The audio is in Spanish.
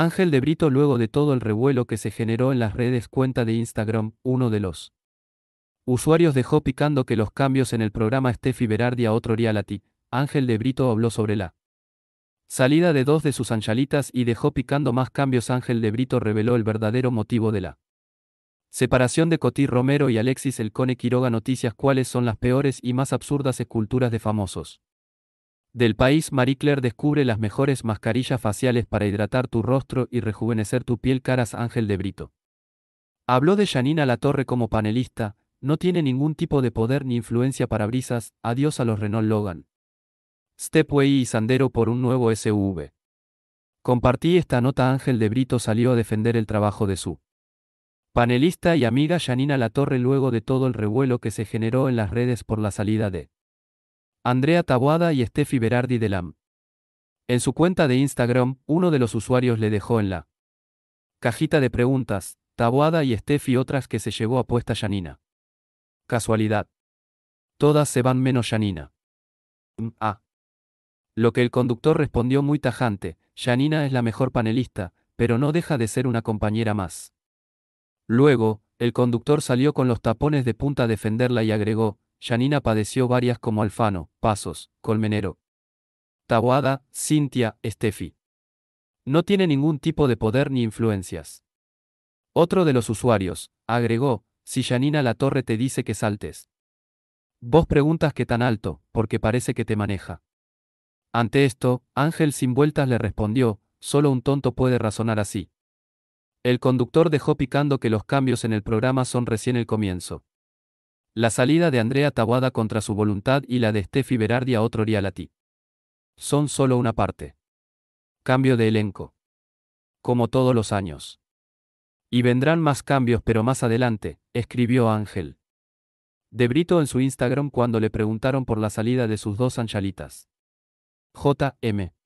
Ángel de Brito luego de todo el revuelo que se generó en las redes cuenta de Instagram, uno de los usuarios dejó picando que los cambios en el programa Steffi Berardi a otro reality, Ángel de Brito habló sobre la salida de dos de sus anchalitas y dejó picando más cambios Ángel de Brito reveló el verdadero motivo de la separación de Cotí Romero y Alexis El Cone Quiroga Noticias cuáles son las peores y más absurdas esculturas de famosos. Del país Marie Claire descubre las mejores mascarillas faciales para hidratar tu rostro y rejuvenecer tu piel caras Ángel de Brito. Habló de Janina Torre como panelista, no tiene ningún tipo de poder ni influencia para brisas, adiós a los Renault Logan. Stepway y Sandero por un nuevo SUV. Compartí esta nota Ángel de Brito salió a defender el trabajo de su panelista y amiga Janina Torre luego de todo el revuelo que se generó en las redes por la salida de Andrea Taboada y Steffi Berardi de LAM. En su cuenta de Instagram, uno de los usuarios le dejó en la cajita de preguntas, Taboada y Steffi otras que se llevó apuesta Yanina. Casualidad. Todas se van menos Yanina. Mm, ah. Lo que el conductor respondió muy tajante, Yanina es la mejor panelista, pero no deja de ser una compañera más. Luego, el conductor salió con los tapones de punta a defenderla y agregó, Yanina padeció varias como Alfano, Pasos, Colmenero, Taboada, Cintia, Steffi. No tiene ningún tipo de poder ni influencias. Otro de los usuarios, agregó, si Yanina La Torre te dice que saltes. Vos preguntas qué tan alto, porque parece que te maneja. Ante esto, Ángel sin vueltas le respondió, solo un tonto puede razonar así. El conductor dejó picando que los cambios en el programa son recién el comienzo. La salida de Andrea Tawada contra su voluntad y la de Steffi Berardi a otro Rialati. Son solo una parte. Cambio de elenco. Como todos los años. Y vendrán más cambios pero más adelante, escribió Ángel. De Brito en su Instagram cuando le preguntaron por la salida de sus dos anchalitas. JM.